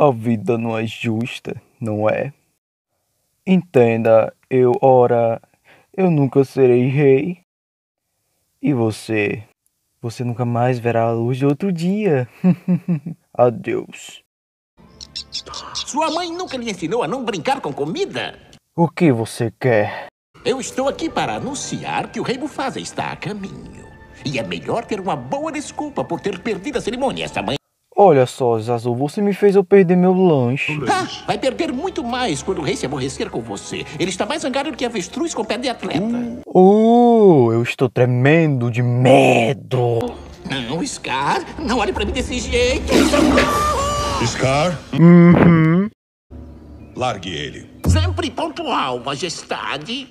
A vida não é justa, não é? Entenda, eu, ora, eu nunca serei rei. E você? Você nunca mais verá a luz de outro dia. Adeus. Sua mãe nunca lhe ensinou a não brincar com comida? O que você quer? Eu estou aqui para anunciar que o rei Bufasa está a caminho. E é melhor ter uma boa desculpa por ter perdido a cerimônia esta manhã. Olha só, Zazu, você me fez eu perder meu lanche. Ah, vai perder muito mais quando o rei se aborrecer com você. Ele está mais zangado do que avestruz com pé de atleta. Uh, uh, eu estou tremendo de medo. Não, Scar, não olhe para mim desse jeito. Scar? Uhum. Largue ele. Sempre pontual, majestade.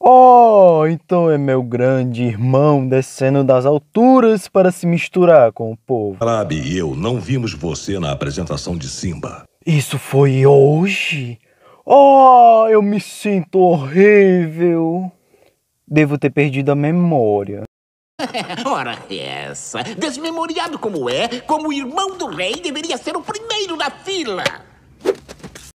Oh! Então é meu grande irmão descendo das alturas para se misturar com o povo. Rabi e eu não vimos você na apresentação de Simba. Isso foi hoje? Oh, eu me sinto horrível. Devo ter perdido a memória. Ora essa, desmemoriado como é, como irmão do rei, deveria ser o primeiro da fila.